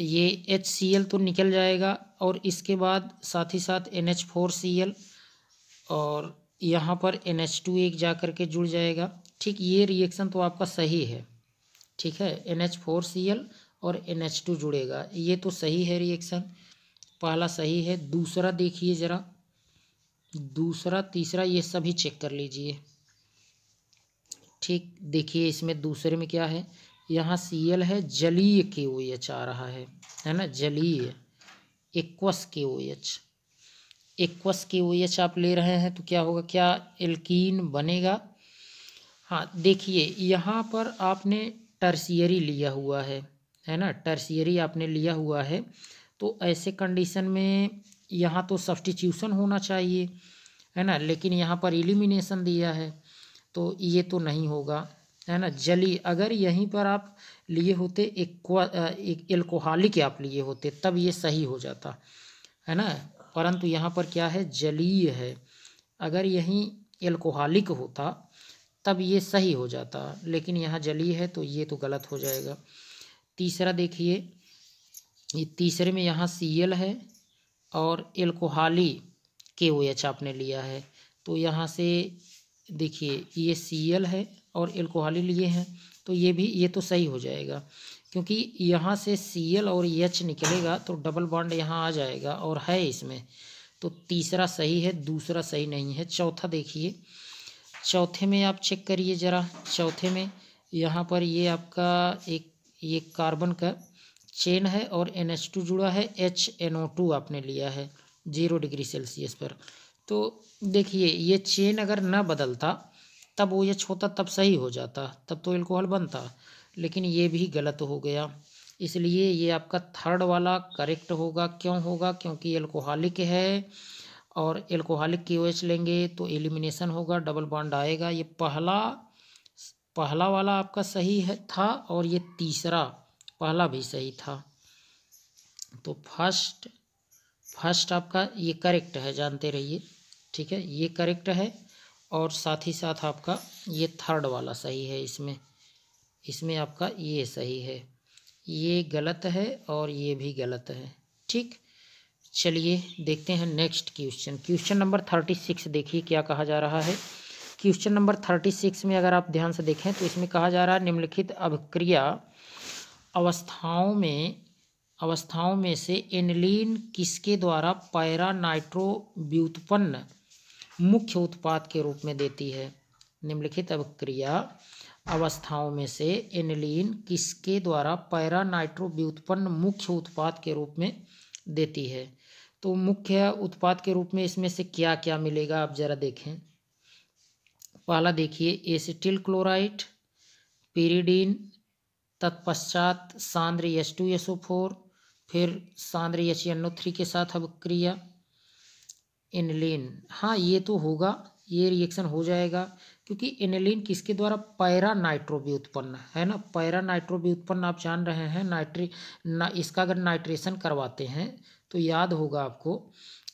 ये एच सी एल तो निकल जाएगा और इसके बाद साथ ही साथ N H four C L और यहाँ पर एन एच टू एक जा कर के जुड़ जाएगा ठीक ये रिएक्शन तो आपका सही है ठीक है N H four C L और एन एच टू जुड़ेगा ये तो सही है रिएक्शन पहला सही है दूसरा देखिए ज़रा दूसरा तीसरा ये सभी चेक कर लीजिए ठीक देखिए इसमें दूसरे में क्या है यहाँ सी एल है जलीय के ओ एच आ रहा है है ना जलीय एक्वस के ओ एच एक्वस के ओ एच आप ले रहे हैं तो क्या होगा क्या एल्कीन बनेगा हाँ देखिए यहाँ पर आपने टर्सियरी लिया हुआ है है ना टर्सियरी आपने लिया हुआ है तो ऐसे कंडीशन में यहाँ तो सब्सटीट्यूशन होना चाहिए है ना लेकिन यहाँ पर एलिमिनेशन दिया है तो ये तो नहीं होगा है ना जली अगर यहीं पर आप लिए होते एक, एल्कोहलिक आप लिए होते तब ये सही हो जाता है ना परंतु यहाँ पर क्या है जलीय है अगर यहीं एल्कोहलिक होता तब ये सही हो जाता लेकिन यहाँ जली है तो ये तो गलत हो जाएगा तीसरा देखिए ये तीसरे में यहाँ सी एल है और एल्कोहली के ओ एच आपने लिया है तो यहाँ से देखिए ये सी एल है और एल्कोहल लिए हैं तो ये भी ये तो सही हो जाएगा क्योंकि यहाँ से सी एल और एच निकलेगा तो डबल बॉन्ड यहाँ आ जाएगा और है इसमें तो तीसरा सही है दूसरा सही नहीं है चौथा देखिए चौथे में आप चेक करिए ज़रा चौथे में यहाँ पर ये आपका एक ये कार्बन का चेन है और एन एच टू जुड़ा है एच एन ओ टू आपने लिया है जीरो डिग्री सेल्सियस पर तो देखिए ये चेन अगर ना बदलता तब वो एच होता तब सही हो जाता तब तो एल्कोहल बनता लेकिन ये भी गलत हो गया इसलिए ये आपका थर्ड वाला करेक्ट होगा क्यों होगा क्योंकि एल्कोहलिक है और एल्कोहलिक की ओ लेंगे तो एलिमिनेशन होगा डबल बॉन्ड आएगा ये पहला पहला वाला आपका सही है था और ये तीसरा पहला भी सही था तो फर्स्ट फर्स्ट आपका ये करेक्ट है जानते रहिए ठीक है ये करेक्ट है और साथ ही साथ आपका ये थर्ड वाला सही है इसमें इसमें आपका ये सही है ये गलत है और ये भी गलत है ठीक चलिए देखते हैं next question question number thirty six देखिए क्या कहा जा रहा है क्वेश्चन नंबर थर्टी सिक्स में अगर आप ध्यान से देखें तो इसमें कहा जा रहा है निम्नलिखित अभिक्रिया अवस्थाओं में अवस्थाओं में से एनलिन किसके द्वारा पैरा व्युत्पन्न मुख्य उत्पाद के रूप में देती है निम्नलिखित अभिक्रिया अवस्थाओं में से एनिलीन किसके द्वारा पैरा नाइट्रो व्युत्पन्न मुख्य उत्पाद के रूप में देती है तो मुख्य उत्पाद के रूप में इसमें से क्या क्या मिलेगा आप जरा देखें पहला देखिए एसिटिल क्लोराइड पीरीडीन तत्पश्चात सांद्र H two S O four फिर सांद्र एच एन ओ थ्री के साथ अभिक्रिया इनलिन हाँ ये तो होगा ये रिएक्शन हो जाएगा क्योंकि इनलिन किसके द्वारा पैरा नाइट्रो भी उत्पन्न है ना पैरा नाइट्रो भी उत्पन्न आप जान रहे हैं नाइट्री ना इसका अगर नाइट्रेशन करवाते हैं तो याद होगा आपको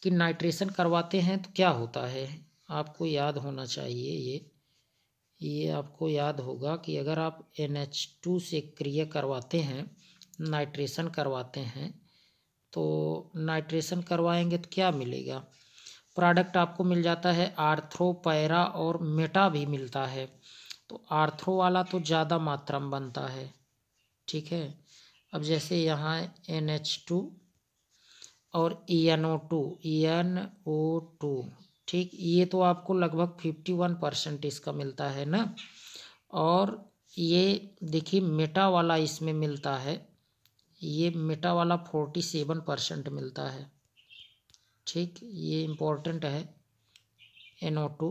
कि नाइट्रेशन करवाते हैं तो क्या होता है आपको याद होना चाहिए ये ये आपको याद होगा कि अगर आप एन से क्रिया करवाते हैं नाइट्रेशन करवाते हैं तो नाइट्रेशन करवाएंगे तो क्या मिलेगा प्रोडक्ट आपको मिल जाता है आर्थ्रो पैरा और मेटा भी मिलता है तो आर्थ्रो वाला तो ज़्यादा मात्रा में बनता है ठीक है अब जैसे यहाँ एन एच टू और E N O two E N O two ठीक ये तो आपको लगभग फिफ्टी वन परसेंट इसका मिलता है ना और ये देखिए मेटा वाला इसमें मिलता है ये मेटा वाला फोर्टी सेवन परसेंट मिलता है ठीक ये इम्पोर्टेंट है एन ओ टू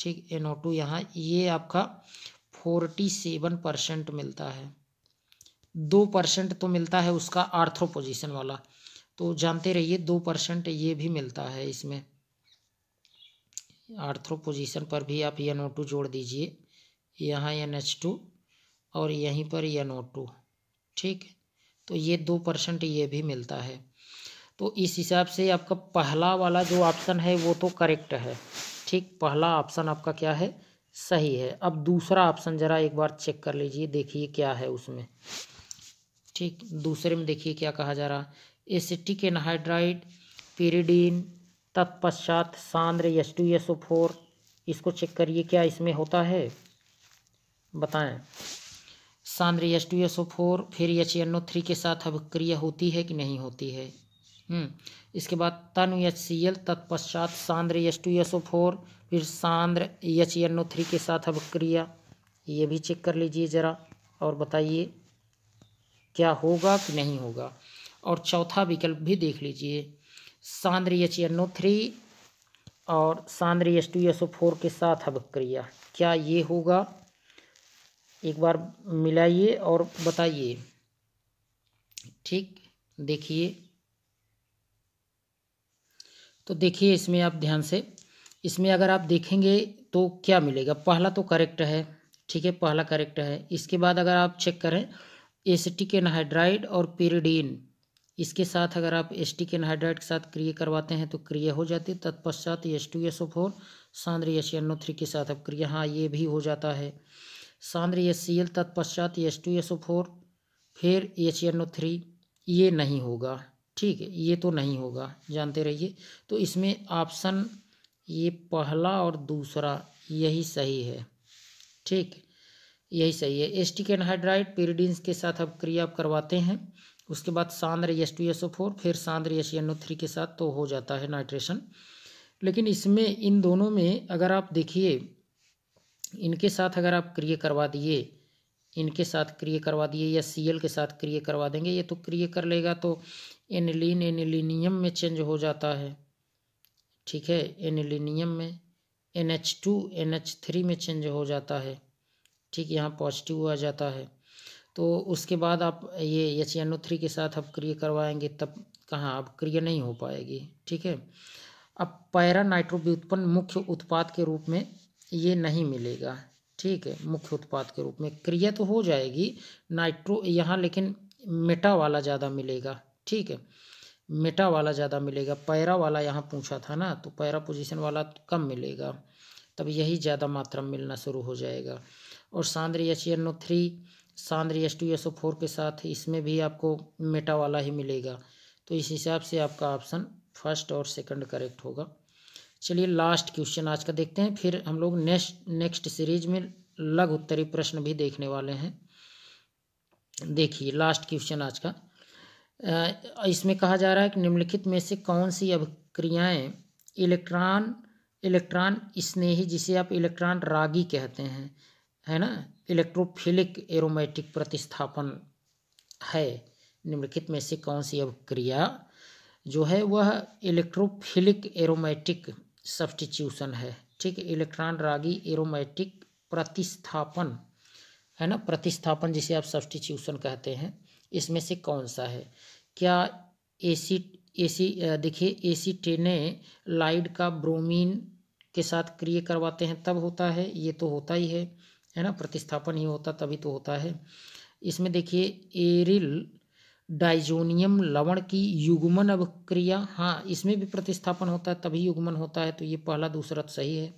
ठीक एन ओ टू यहाँ ये आपका फोर्टी सेवन परसेंट मिलता है दो परसेंट तो मिलता है उसका आर्थ्रोपोजिशन वाला तो जानते रहिए दो परसेंट ये भी मिलता है इसमें आर्थ्रो पोजिशन पर भी आप एन ओ टू जोड़ दीजिए यहाँ एन एच टू और यहीं पर एन ओ टू ठीक तो ये दो परसेंट ये भी मिलता है तो इस हिसाब से आपका पहला वाला जो ऑप्शन है वो तो करेक्ट है ठीक पहला ऑप्शन आपका क्या है सही है अब दूसरा ऑप्शन ज़रा एक बार चेक कर लीजिए देखिए क्या है उसमें ठीक दूसरे में देखिए क्या कहा जा रहा एसिटिक एनहाइड्राइड पीरिडीन तत्पश्चात सांद्र S two S O four इसको चेक करिए क्या इसमें होता है बताएं सांद्र S two S O four फिर एच एन ओ थ्री के साथ अभिक्रिया होती है कि नहीं होती है हम्म। इसके बाद तन एच सी एल तत्पश्चात सांद्र H two S O four फिर सांद्र एच एन ओ थ्री के साथ अभिक्रिया ये भी चेक कर लीजिए ज़रा और बताइए क्या होगा कि नहीं होगा और चौथा विकल्प भी देख लीजिए सांद्र एच एन ओ थ्री और सांद्र H two S O four के साथ अभिक्रिया क्या ये होगा एक बार मिलाइए और बताइए ठीक देखिए तो देखिए इसमें आप ध्यान से इसमें अगर आप देखेंगे तो क्या मिलेगा पहला तो करेक्ट है ठीक है पहला करेक्ट है इसके बाद अगर आप चेक करें के नहाइड्राइड और पेरिडीन इसके साथ अगर आप एस टी के साथ क्रिया करवाते हैं तो क्रिया हो जाती है तत्पश्चात S two S O four सांद्र एस एन ओ थ्री के साथ अब क्रिया हाँ ये भी हो जाता है सांद्र एस सी एल तत्पश्चात S two S O four फिर एच एन ओ थ्री ये नहीं होगा ठीक है ये तो नहीं होगा जानते रहिए तो इसमें ऑप्शन ये पहला और दूसरा यही सही है ठीक यही सही है एस्टिक एनहाइड्राइड पेरिडीन्स के साथ अब क्रिया आप करवाते हैं उसके बाद सांद्र S two S O four फिर सांद्र एस एन ओ थ्री के साथ तो हो जाता है नाइट्रेशन लेकिन इसमें इन दोनों में अगर आप देखिए इनके साथ अगर आप क्रिया करवा दिए इनके साथ क्रिय करवा दिए या सी के साथ क्रिय करवा देंगे ये तो क्रिय कर लेगा तो एनिलीन एनिलीनियम में चेंज हो जाता है ठीक है एनिलीनियम में N H two N H three में चेंज हो जाता है ठीक यहाँ पॉजिटिव आ जाता है तो उसके बाद आप ये एच एन ओ थ्री के साथ आप क्रिय करवाएंगे तब कहाँ अब क्रिय नहीं हो पाएगी ठीक है अब पैरा नाइट्रो मुख्य उत्पाद के रूप में ये नहीं मिलेगा ठीक है मुख्य उत्पाद के रूप में क्रिया तो हो जाएगी नाइट्रो यहाँ लेकिन मेटा वाला ज़्यादा मिलेगा ठीक है मेटा वाला ज़्यादा मिलेगा पैरा वाला यहाँ पूछा था ना तो पैरा पोजीशन वाला तो कम मिलेगा तब यही ज़्यादा मात्रा में मिलना शुरू हो जाएगा और सांद्री एच एन ओ थ्री सांद्री H two S O four के साथ इसमें भी आपको मेटा वाला ही मिलेगा तो इस हिसाब से आपका ऑप्शन फर्स्ट और सेकंड करेक्ट होगा चलिए लास्ट क्वेश्चन आज का देखते हैं फिर हम लोग नेक्स्ट नेक्स्ट सीरीज में लघु उत्तरी प्रश्न भी देखने वाले हैं देखिए लास्ट क्वेश्चन आज का इसमें कहा जा रहा है कि निम्नलिखित में से कौन सी अभिक्रियाएं इलेक्ट्रॉन इलेक्ट्रॉन स्नेही जिसे आप इलेक्ट्रॉन रागी कहते हैं है ना इलेक्ट्रोफिलिक एरोमेटिक प्रतिस्थापन है निम्नलिखित में से कौन सी अभिक्रिया जो है वह इलेक्ट्रोफिलिक एरोमेटिक सब्सटीट्यूशन है ठीक है इलेक्ट्रॉन रागी एरोमेटिक प्रतिस्थापन है ना प्रतिस्थापन जिसे आप सब्सटीट्यूशन कहते हैं इसमें से कौन सा है क्या एसी एसी देखिए टेने लाइड का ब्रोमीन के साथ क्रिय करवाते हैं तब होता है ये तो होता ही है है ना प्रतिस्थापन ही होता तभी तो होता है इसमें देखिए एरिल डाइजोनियम लवण की युग्मन अभिक्रिया हाँ इसमें भी प्रतिस्थापन होता है तभी युग्मन होता है तो ये पहला दूसरा तो सही है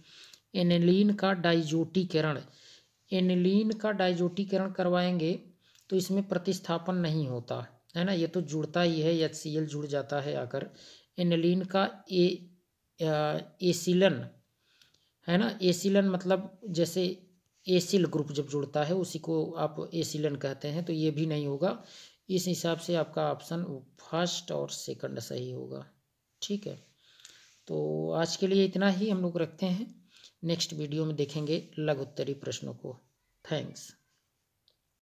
एनिलीन का डाइजोटीकरण एनिलीन का डाइजोटीकरण करवाएंगे तो इसमें प्रतिस्थापन नहीं होता है ना ये तो जुड़ता ही है एच सी एल जुड़ जाता है आकर एनिलीन का ए एसिलन है ना एसिलन मतलब जैसे एसिल ग्रुप जब जुड़ता है उसी को आप एसिलन कहते हैं तो ये भी नहीं होगा इस हिसाब से आपका ऑप्शन फर्स्ट और सेकंड सही होगा ठीक है तो आज के लिए इतना ही हम लोग रखते हैं नेक्स्ट वीडियो में देखेंगे लघुत्तरी प्रश्नों को थैंक्स